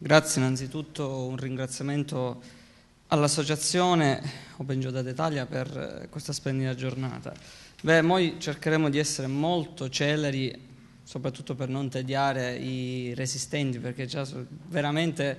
Grazie innanzitutto un ringraziamento all'Associazione Open Geodata Italia per eh, questa splendida giornata. Beh, noi cercheremo di essere molto celeri, soprattutto per non tediare i resistenti, perché già veramente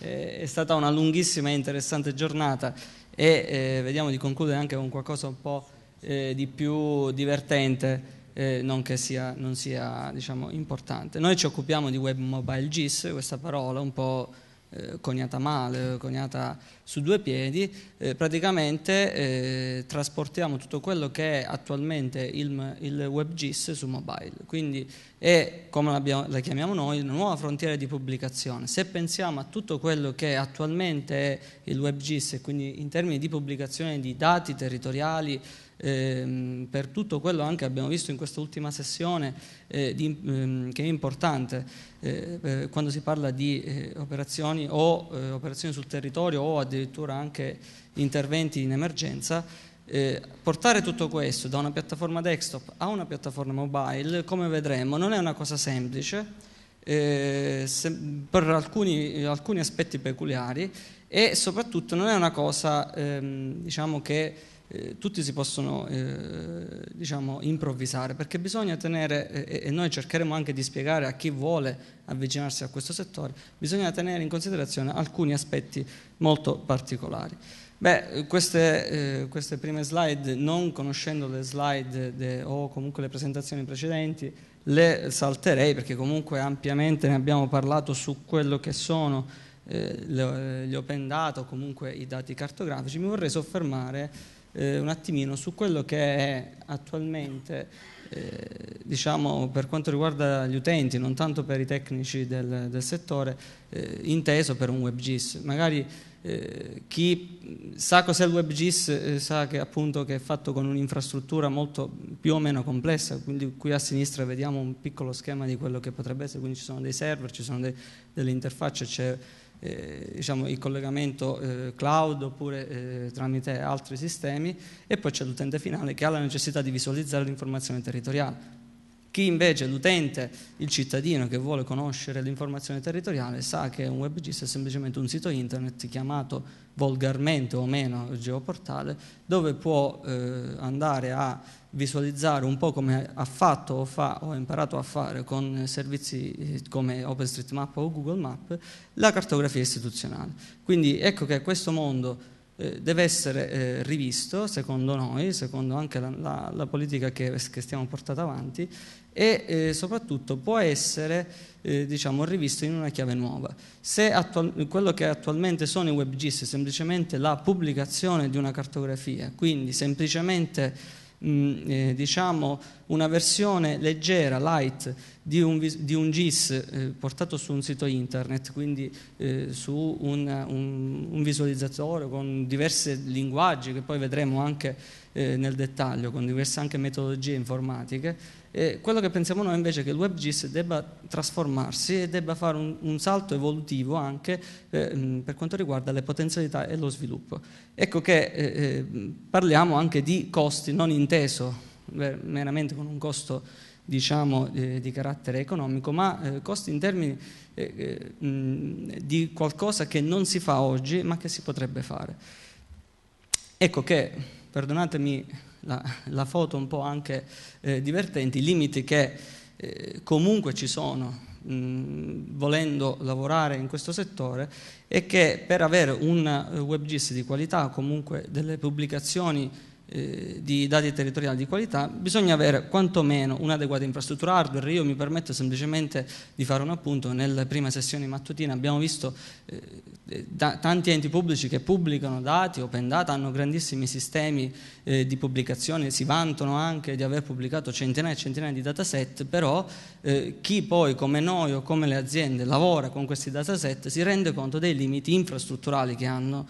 eh, è stata una lunghissima e interessante giornata e eh, vediamo di concludere anche con qualcosa un po' di più divertente eh, non che sia, non sia diciamo, importante. Noi ci occupiamo di Web Mobile GIS, questa parola un po' eh, coniata male, coniata su due piedi, eh, praticamente eh, trasportiamo tutto quello che è attualmente il, il Web GIS su mobile, quindi è, come la chiamiamo noi, una nuova frontiera di pubblicazione. Se pensiamo a tutto quello che attualmente è il Web GIS, quindi in termini di pubblicazione di dati territoriali, ehm, per tutto quello anche abbiamo visto in questa ultima sessione eh, di, ehm, che è importante eh, eh quando si parla di eh, operazioni o eh, operazioni sul territorio o addirittura anche interventi in emergenza. Eh, portare tutto questo da una piattaforma desktop a una piattaforma mobile, come vedremo, non è una cosa semplice eh, se, per alcuni, alcuni, aspetti peculiari e soprattutto non è una cosa ehm, diciamo che eh, tutti si possono eh, diciamo, improvvisare perché bisogna tenere, eh, e noi cercheremo anche di spiegare a chi vuole avvicinarsi a questo settore, bisogna tenere in considerazione alcuni aspetti molto particolari. Beh, queste, eh, queste prime slide, non conoscendo le slide de, o comunque le presentazioni precedenti, le salterei perché comunque ampiamente ne abbiamo parlato su quello che sono eh, le, gli open data o comunque i dati cartografici. Mi vorrei soffermare eh, un attimino su quello che è attualmente, eh, diciamo, per quanto riguarda gli utenti, non tanto per i tecnici del, del settore, eh, inteso per un WebGIS. Magari eh, chi sa cos'è il WebGIS eh, sa che, appunto, che è fatto con un'infrastruttura molto più o meno complessa, quindi qui a sinistra vediamo un piccolo schema di quello che potrebbe essere, quindi ci sono dei server, ci sono dei, delle interfacce, c'è eh, diciamo, il collegamento eh, cloud oppure eh, tramite altri sistemi e poi c'è l'utente finale che ha la necessità di visualizzare l'informazione territoriale. Chi invece, l'utente, il cittadino che vuole conoscere l'informazione territoriale, sa che un WebGIS è semplicemente un sito internet chiamato volgarmente o meno geoportale, dove può eh, andare a visualizzare un po' come ha fatto o fa o ha imparato a fare con servizi eh, come OpenStreetMap o Google Map la cartografia istituzionale. Quindi ecco che questo mondo eh, deve essere eh, rivisto, secondo noi, secondo anche la, la, la politica che, che, stiamo portando avanti, e eh, soprattutto può essere eh, diciamo, rivisto in una chiave nuova. Se attual- quello che attualmente sono i WebGIS è semplicemente la pubblicazione di una cartografia, quindi semplicemente mh, mm, eh, diciamo una versione leggera, light, di un, di un GIS eh, portato su un sito internet, quindi eh, su un, un, un, visualizzatore con diversi linguaggi che poi vedremo anche eh, nel dettaglio, con diverse anche metodologie informatiche, eh, quello che pensiamo noi invece è che il WebGIS debba trasformarsi e debba fare un, un salto evolutivo anche eh, per quanto riguarda le potenzialità e lo sviluppo. Ecco che eh, eh parliamo anche di costi non inteso meramente con un costo diciamo eh, di carattere economico, ma eh, costi in termini mh, di qualcosa che non si fa oggi ma che si potrebbe fare. Ecco che, perdonatemi la, la foto un po' anche eh, divertente, i limiti che eh, comunque ci sono volendo lavorare in questo settore è che per avere un eh, WebGIS di qualità, comunque delle pubblicazioni eh, di dati territoriali di qualità, bisogna avere quantomeno un'adeguata infrastruttura hardware. Io mi permetto semplicemente di fare un appunto, nelle prime sessioni mattutine abbiamo visto eh, eh tanti enti pubblici che pubblicano dati, open data, hanno grandissimi sistemi eh, di pubblicazione, si vantano anche di aver pubblicato centinaia e centinaia di dataset, però eh, chi poi come noi o come le aziende lavora con questi dataset si rende conto dei limiti infrastrutturali che hanno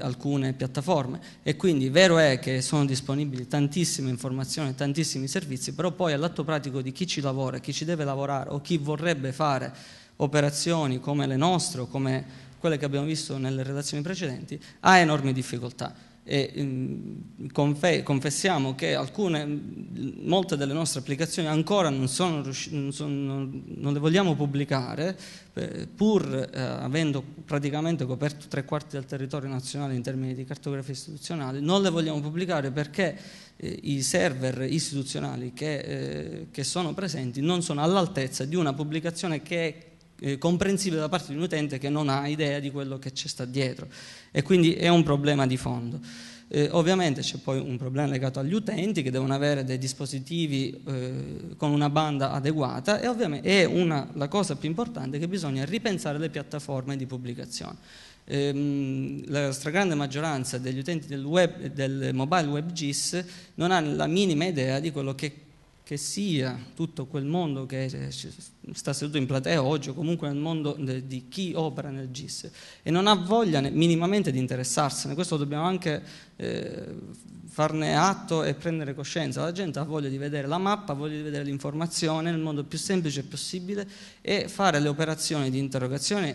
alcune piattaforme e quindi vero è che sono sono disponibili tantissime informazioni, tantissimi servizi, però poi all'atto pratico di chi ci lavora, chi ci deve lavorare o chi vorrebbe fare operazioni come le nostre o come quelle che abbiamo visto nelle relazioni precedenti, ha enormi difficoltà e mm, confessiamo che alcune, mm, molte delle nostre applicazioni ancora non, sono riusci- non, sono, non le vogliamo pubblicare, eh, pur eh, avendo praticamente coperto tre quarti del territorio nazionale in termini di cartografia istituzionale, non le vogliamo pubblicare perché eh, i server istituzionali che, eh, che sono presenti non sono all'altezza di una pubblicazione che è eh, comprensibile da parte di un utente che non ha idea di quello che ci sta dietro e quindi è un problema di fondo. Eh, ovviamente c'è poi un problema legato agli utenti che devono avere dei dispositivi eh, con una banda adeguata e ovviamente è una, la cosa più importante che bisogna ripensare le piattaforme di pubblicazione. Ehm, la stragrande maggioranza degli utenti del, web, del mobile web GIS non ha la minima idea di quello che che sia tutto quel mondo che eh, sta seduto in platea oggi o comunque nel mondo di chi opera nel GIS e non ha voglia minimamente di interessarsene, questo dobbiamo anche eh, farne atto e prendere coscienza, la gente ha voglia di vedere la mappa, voglia di vedere l'informazione nel modo più semplice possibile e fare le operazioni di interrogazione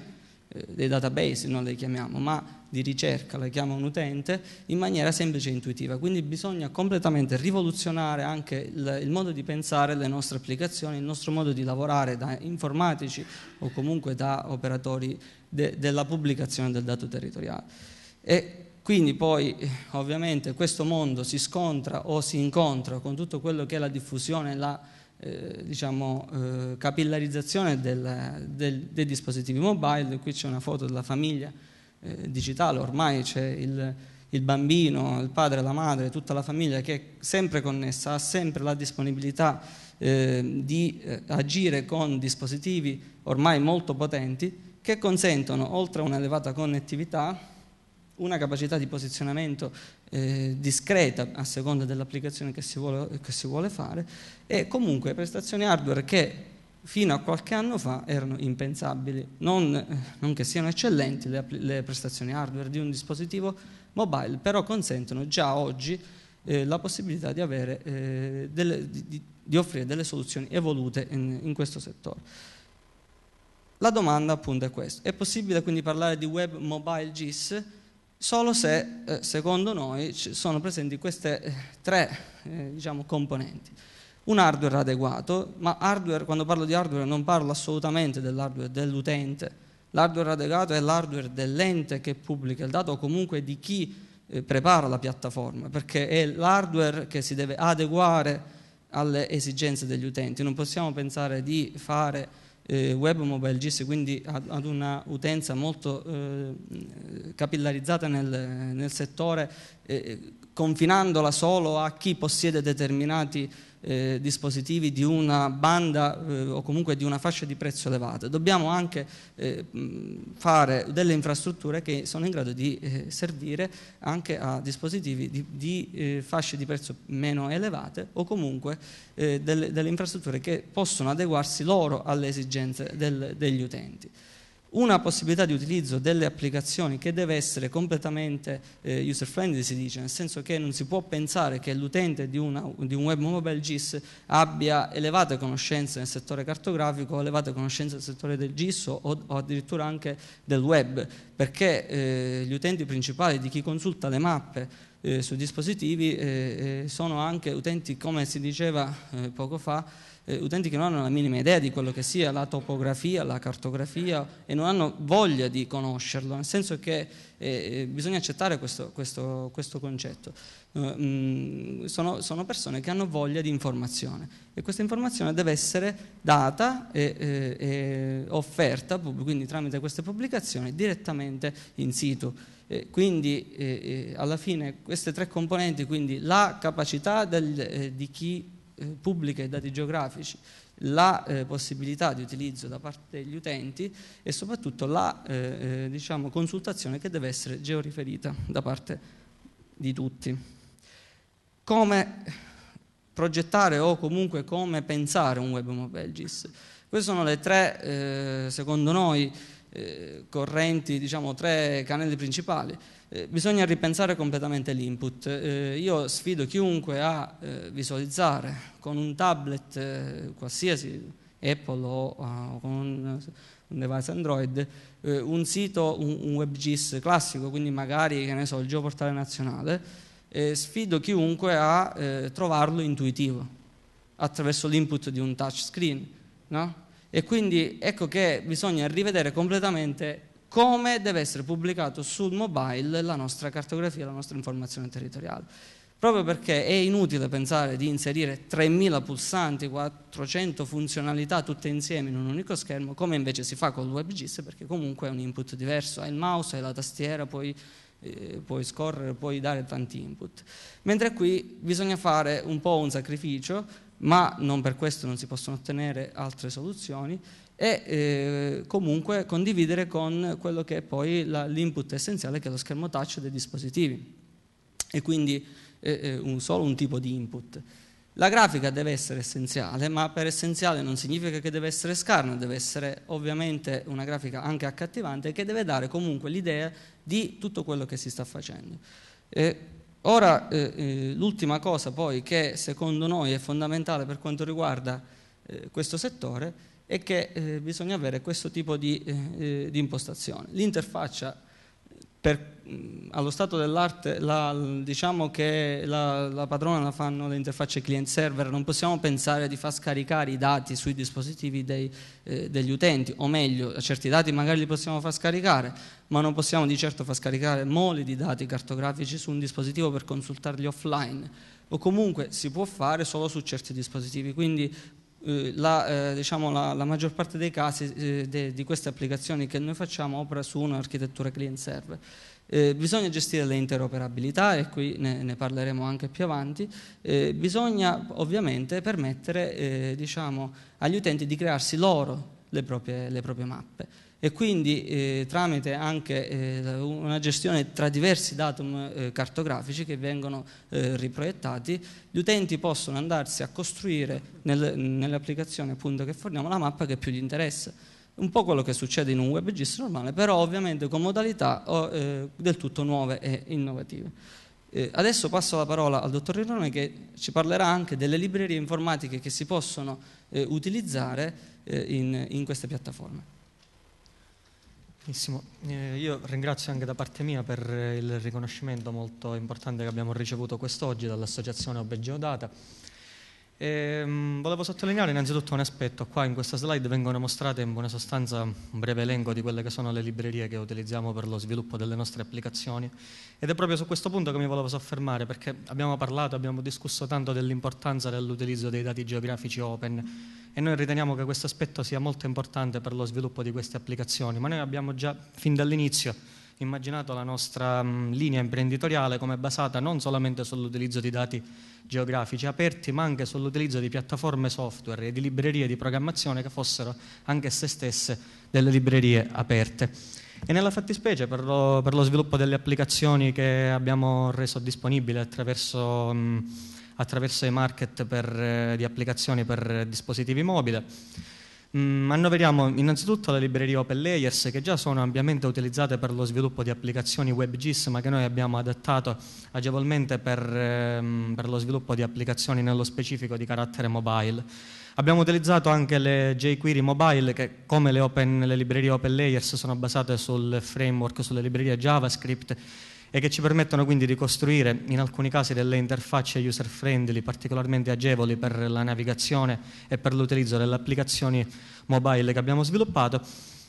eh, dei database, non le chiamiamo, ma di ricerca, la chiama un utente, in maniera semplice e intuitiva. Quindi bisogna completamente rivoluzionare anche il, il modo di pensare le nostre applicazioni, il nostro modo di lavorare da informatici o comunque da operatori de, della pubblicazione del dato territoriale. E quindi poi ovviamente questo mondo si scontra o si incontra con tutto quello che è la diffusione, la eh, diciamo, eh, capillarizzazione del, del, dei dispositivi mobile, qui c'è una foto della famiglia eh, digitale, ormai c'è il, il bambino, il padre, la madre, tutta la famiglia che è sempre connessa, ha sempre la disponibilità eh, di eh, agire con dispositivi ormai molto potenti che consentono, oltre a un'elevata connettività, una capacità di posizionamento eh, discreta a seconda dell'applicazione che si, vuole, che si vuole fare e comunque prestazioni hardware che fino a qualche anno fa erano impensabili, non, eh, non che siano eccellenti le, le, prestazioni hardware di un dispositivo mobile, però consentono già oggi eh, la possibilità di, avere, eh, delle, di, di, offrire delle soluzioni evolute in, in questo settore. La domanda appunto è questa, è possibile quindi parlare di web mobile GIS? solo se eh, secondo noi sono presenti queste eh, tre diciamo, componenti un hardware adeguato, ma hardware, quando parlo di hardware non parlo assolutamente dell'hardware dell'utente, l'hardware adeguato è l'hardware dell'ente che pubblica il dato o comunque di chi eh, prepara la piattaforma, perché è l'hardware che si deve adeguare alle esigenze degli utenti, non possiamo pensare di fare eh, web mobile GIS, quindi ad, ad una utenza molto eh, capillarizzata nel, nel settore, eh, confinandola solo a chi possiede determinati eh, dispositivi di una banda eh, o comunque di una fascia di prezzo elevata, dobbiamo anche eh, fare delle infrastrutture che sono in grado di eh, servire anche a dispositivi di, di eh, fasce di prezzo meno elevate o comunque eh, delle, delle, infrastrutture che possono adeguarsi loro alle esigenze del, degli utenti una possibilità di utilizzo delle applicazioni che deve essere completamente eh, user friendly si dice, nel senso che non si può pensare che l'utente di, una, di un web mobile GIS abbia elevate conoscenze nel settore cartografico, elevate conoscenze nel settore del GIS o, o addirittura anche del web, perché eh, gli utenti principali di chi consulta le mappe eh, sui dispositivi eh, eh, sono anche utenti, come si diceva eh, poco fa, eh, utenti che non hanno la minima idea di quello che sia la topografia, la cartografia e non hanno voglia di conoscerlo, nel senso che bisogna accettare questo, questo, questo concetto. Eh, mm, sono, sono, persone che hanno voglia di informazione e questa informazione deve essere data e, e, e offerta, quindi tramite queste pubblicazioni, direttamente in situ. Eh, quindi eh, alla fine queste tre componenti, quindi la capacità del, eh, di chi eh, pubblica i dati geografici, la eh, possibilità di utilizzo da parte degli utenti e soprattutto la eh, diciamo, consultazione che deve essere georiferita da parte di tutti come progettare o comunque come pensare un web mobile GIS. Queste sono le tre, eh, secondo noi, eh, correnti, diciamo tre canali principali. Eh, bisogna ripensare completamente l'input. Eh, io sfido chiunque a eh, visualizzare con un tablet eh, qualsiasi, Apple o, o con un, un device Android, un sito, un, un web GIS classico, quindi magari, che ne so, il geoportale nazionale, eh, sfido chiunque a eh, trovarlo intuitivo attraverso l'input di un touchscreen. No? E quindi ecco che bisogna rivedere completamente come deve essere pubblicato sul mobile la nostra cartografia, la nostra informazione territoriale. Proprio perché è inutile pensare di inserire 3.000 pulsanti, 400 funzionalità tutte insieme in un unico schermo, come invece si fa con il WebGIS, perché comunque è un input diverso, hai il mouse, hai la tastiera, puoi eh, puoi scorrere, puoi dare tanti input. Mentre qui bisogna fare un po' un sacrificio, ma non per questo non si possono ottenere altre soluzioni, e eh, comunque condividere con quello che è poi l'input essenziale che è lo schermo touch dei dispositivi e quindi eh, eh, un solo un tipo di input. La grafica deve essere essenziale, ma per essenziale non significa che deve essere scarna, deve essere ovviamente una grafica anche accattivante che deve dare comunque l'idea di tutto quello che si sta facendo. Eh, ora, eh, l'ultima cosa poi che secondo noi è fondamentale per quanto riguarda eh, questo settore è che eh, bisogna avere questo tipo di, eh, eh, di impostazione. L'interfaccia per, allo stato dell'arte la, diciamo che la, la, padrona la fanno le interfacce client server, non possiamo pensare di far scaricare i dati sui dispositivi dei, eh, degli utenti, o meglio, certi dati magari li possiamo far scaricare, ma non possiamo di certo far scaricare moli di dati cartografici su un dispositivo per consultarli offline o comunque si può fare solo su certi dispositivi, quindi eh, la, eh, diciamo la, la, maggior parte dei casi eh, de, di queste applicazioni che noi facciamo opera su un'architettura client-server. Eh, bisogna gestire le interoperabilità e qui ne, ne parleremo anche più avanti. Eh, bisogna ovviamente permettere eh, diciamo, agli utenti di crearsi loro le proprie, le proprie mappe e quindi eh, tramite anche eh, una gestione tra diversi datum eh, cartografici che vengono eh, riproiettati, gli utenti possono andarsi a costruire nel, nell'applicazione appunto che forniamo la mappa che più gli interessa. Un po' quello che succede in un WebGIS normale, però ovviamente con modalità eh, del tutto nuove e innovative. Eh, adesso passo la parola al dottor Rirone che ci parlerà anche delle librerie informatiche che si possono utilizzare in, in queste piattaforme. Benissimo, eh, io ringrazio anche da parte mia per eh, il riconoscimento molto importante che abbiamo ricevuto quest'oggi dall'associazione Obbe Geodata. Ehm, volevo sottolineare innanzitutto un aspetto, qua in questa slide vengono mostrate in buona sostanza un breve elenco di quelle che sono le librerie che utilizziamo per lo sviluppo delle nostre applicazioni ed è proprio su questo punto che mi volevo soffermare perché abbiamo parlato, abbiamo discusso tanto dell'importanza dell'utilizzo dei dati geografici open e noi riteniamo che questo aspetto sia molto importante per lo sviluppo di queste applicazioni, ma noi abbiamo già fin dall'inizio immaginato la nostra mm, linea imprenditoriale come basata non solamente sull'utilizzo di dati geografici aperti, ma anche sull'utilizzo di piattaforme software e di librerie di programmazione che fossero anche se stesse delle librerie aperte. E nella fattispecie per lo, per lo sviluppo delle applicazioni che abbiamo reso disponibili attraverso, mh, mm, attraverso i market per, eh, di applicazioni per dispositivi mobile, Mm, annoveriamo innanzitutto le librerie Open Layers che già sono ampiamente utilizzate per lo sviluppo di applicazioni WebGIS ma che noi abbiamo adattato agevolmente per, ehm, per lo sviluppo di applicazioni nello specifico di carattere mobile. Abbiamo utilizzato anche le jQuery mobile che come le, open, le librerie Open Layers sono basate sul framework, sulle librerie JavaScript e che ci permettono quindi di costruire in alcuni casi delle interfacce user friendly particolarmente agevoli per la navigazione e per l'utilizzo delle applicazioni mobile che abbiamo sviluppato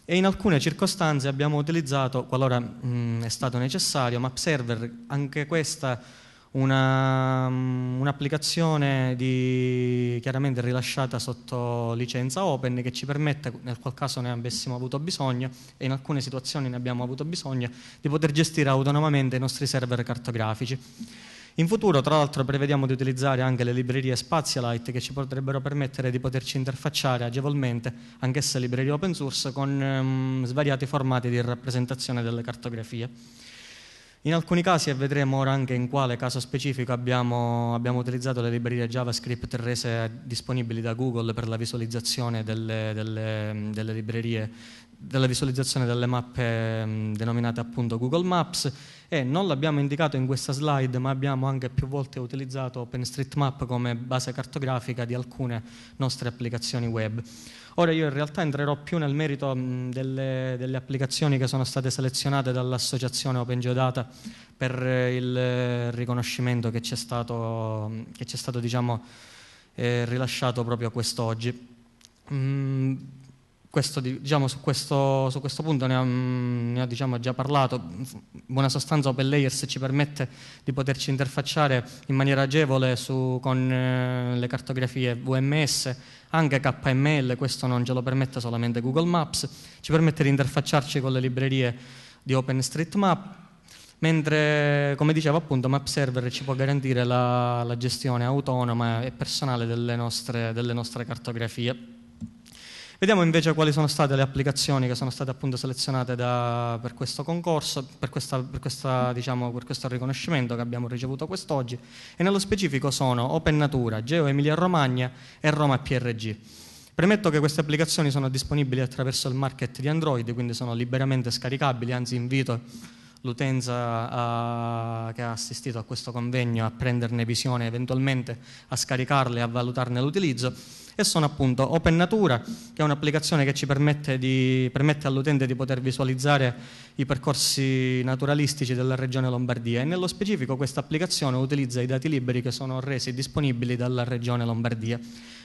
e in alcune circostanze abbiamo utilizzato, qualora mh, mm, è stato necessario, map server, anche questa Mm, un'applicazione un chiaramente rilasciata sotto licenza open che ci permette, nel qual caso ne avessimo avuto bisogno e in alcune situazioni ne abbiamo avuto bisogno, di poter gestire autonomamente i nostri server cartografici. In futuro, tra l'altro, prevediamo di utilizzare anche le librerie Spazialite che ci potrebbero permettere di poterci interfacciare agevolmente, anche se librerie open source, con ehm, svariati formati di rappresentazione delle cartografie. In alcuni casi, e vedremo ora anche in quale caso specifico, abbiamo, abbiamo utilizzato le librerie JavaScript rese disponibili da Google per la visualizzazione delle, delle, delle librerie della visualizzazione delle mappe mm, denominate appunto Google Maps e non l'abbiamo indicato in questa slide ma abbiamo anche più volte utilizzato OpenStreetMap come base cartografica di alcune nostre applicazioni web. Ora io in realtà entrerò più nel merito delle, delle, applicazioni che sono state selezionate dall'associazione Open Geodata per eh, il eh, riconoscimento che ci è stato, che ci è stato diciamo, eh, rilasciato proprio quest'oggi. Mm, questo, diciamo, su, questo, su, questo, punto ne ho, ne ho diciamo, già parlato. in Buona sostanza Open Layers ci permette di poterci interfacciare in maniera agevole su, con eh, le cartografie VMS anche KML, questo non ce lo permette solamente Google Maps, ci permette di interfacciarci con le librerie di OpenStreetMap, mentre come dicevo appunto Map Server ci può garantire la, la gestione autonoma e personale delle nostre, delle nostre cartografie. Vediamo invece quali sono state le applicazioni che sono state appunto selezionate da, per questo concorso, per, questa, per, questa, diciamo, per, questo riconoscimento che abbiamo ricevuto quest'oggi e nello specifico sono Open Natura, Geo Emilia Romagna e Roma PRG. Premetto che queste applicazioni sono disponibili attraverso il market di Android, quindi sono liberamente scaricabili, anzi invito l'utenza che ha assistito a questo convegno a prenderne visione eventualmente, a scaricarle e a valutarne l'utilizzo e sono appunto Open Natura, che è un'applicazione che ci permette, di, permette all'utente di poter visualizzare i percorsi naturalistici della regione Lombardia e nello specifico questa applicazione utilizza i dati liberi che sono resi disponibili dalla regione Lombardia.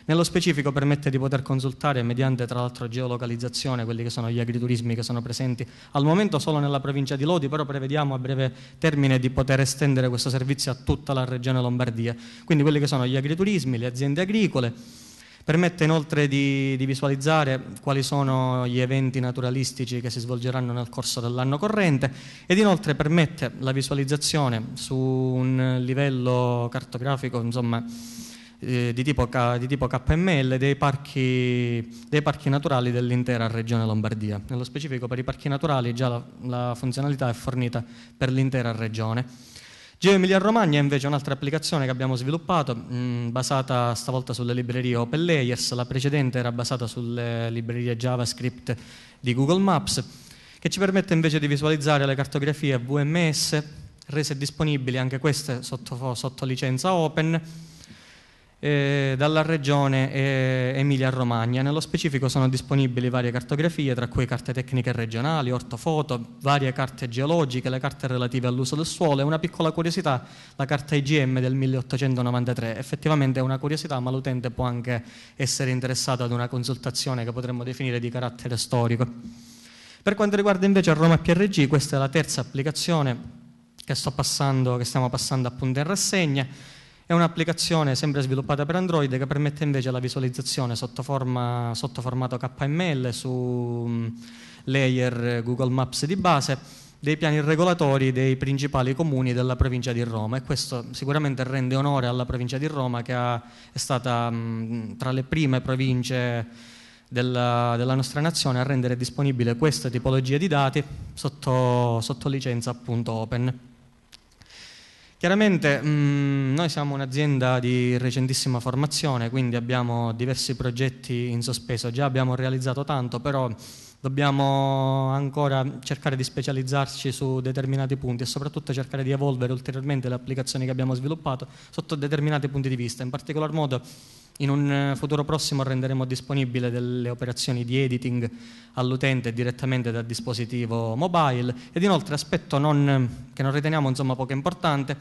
Nello specifico permette di poter consultare mediante tra l'altro geolocalizzazione quelli che sono gli agriturismi che sono presenti al momento solo nella provincia di Lodi, però prevediamo a breve termine di poter estendere questo servizio a tutta la regione Lombardia. Quindi quelli che sono gli agriturismi, le aziende agricole, Permette inoltre di, di, visualizzare quali sono gli eventi naturalistici che si svolgeranno nel corso dell'anno corrente ed inoltre permette la visualizzazione su un livello cartografico insomma, eh, di, tipo di, tipo KML dei parchi, dei parchi naturali dell'intera regione Lombardia. Nello specifico per i parchi naturali già la, la funzionalità è fornita per l'intera regione. GeoEmilia Romagna è invece un'altra applicazione che abbiamo sviluppato, mh, mm, basata stavolta sulle librerie Open Layers, la precedente era basata sulle librerie JavaScript di Google Maps, che ci permette invece di visualizzare le cartografie VMS rese disponibili anche queste sotto, sotto licenza open eh, dalla regione eh, Emilia-Romagna. Nello specifico sono disponibili varie cartografie, tra cui carte tecniche regionali, ortofoto, varie carte geologiche, le carte relative all'uso del suolo e una piccola curiosità, la carta IGM del 1893. Effettivamente è una curiosità, ma l'utente può anche essere interessato ad una consultazione che potremmo definire di carattere storico. Per quanto riguarda invece Roma PRG, questa è la terza applicazione che, passando, che stiamo passando appunto in rassegna. È un'applicazione sempre sviluppata per Android che permette invece la visualizzazione sotto, forma, sotto formato KML su mm, layer Google Maps di base dei piani regolatori dei principali comuni della provincia di Roma e questo sicuramente rende onore alla provincia di Roma che ha, è stata mh, mm, tra le prime province della, della, nostra nazione a rendere disponibile questa tipologia di dati sotto, sotto licenza appunto open. Chiaramente mh, mm, noi siamo un'azienda di recentissima formazione, quindi abbiamo diversi progetti in sospeso, già abbiamo realizzato tanto, però dobbiamo ancora cercare di specializzarci su determinati punti e soprattutto cercare di evolvere ulteriormente le applicazioni che abbiamo sviluppato sotto determinati punti di vista, in particolar modo in un eh, futuro prossimo renderemo disponibile delle operazioni di editing all'utente direttamente dal dispositivo mobile ed inoltre aspetto non, che non riteniamo insomma, poco importante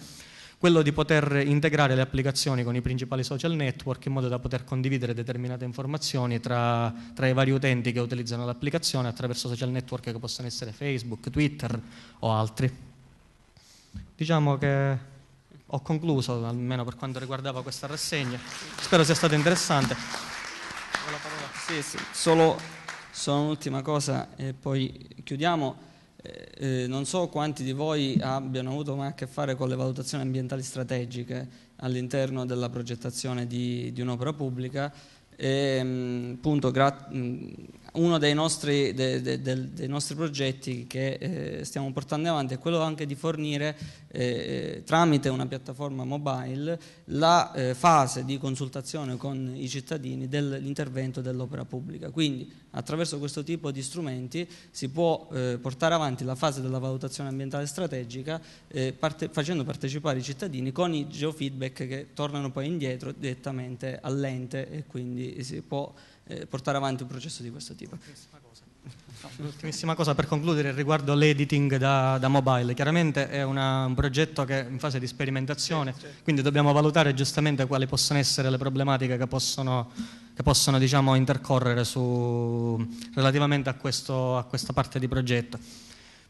quello di poter integrare le applicazioni con i principali social network in modo da poter condividere determinate informazioni tra, tra i vari utenti che utilizzano l'applicazione attraverso social network che possono essere Facebook, Twitter o altri. Diciamo che ho concluso, almeno per quanto riguardava questa rassegna. Spero sia stato interessante. Sì, sì. Solo, solo, un'ultima cosa e poi chiudiamo. Eh, eh non so quanti di voi abbiano avuto mai a che fare con le valutazioni ambientali strategiche all'interno della progettazione di, di un'opera pubblica. E, appunto, mm, gra- mm, uno dei nostri, de, de, de, dei nostri, progetti che eh, stiamo portando avanti è quello anche di fornire eh, eh, tramite una piattaforma mobile la eh, fase di consultazione con i cittadini dell'intervento dell'opera pubblica. Quindi attraverso questo tipo di strumenti si può eh, portare avanti la fase della valutazione ambientale strategica eh, parte, facendo partecipare i cittadini con i geofeedback che tornano poi indietro direttamente all'ente e quindi si può eh, portare avanti un processo di questo tipo. L'ultimissima cosa per concludere riguardo l'editing da, da, mobile, chiaramente è una, un progetto che è in fase di sperimentazione, certo, certo. quindi dobbiamo valutare giustamente quali possono essere le problematiche che possono, che possono diciamo, intercorrere su, relativamente a, questo, a questa parte di progetto.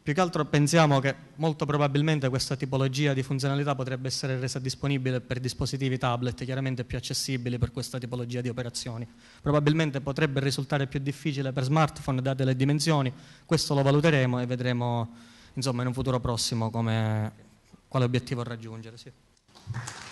Più che altro pensiamo che molto probabilmente questa tipologia di funzionalità potrebbe essere resa disponibile per dispositivi tablet, chiaramente più accessibili per questa tipologia di operazioni. Probabilmente potrebbe risultare più difficile per smartphone date le dimensioni, questo lo valuteremo e vedremo insomma, in un futuro prossimo come, quale obiettivo raggiungere. Sì.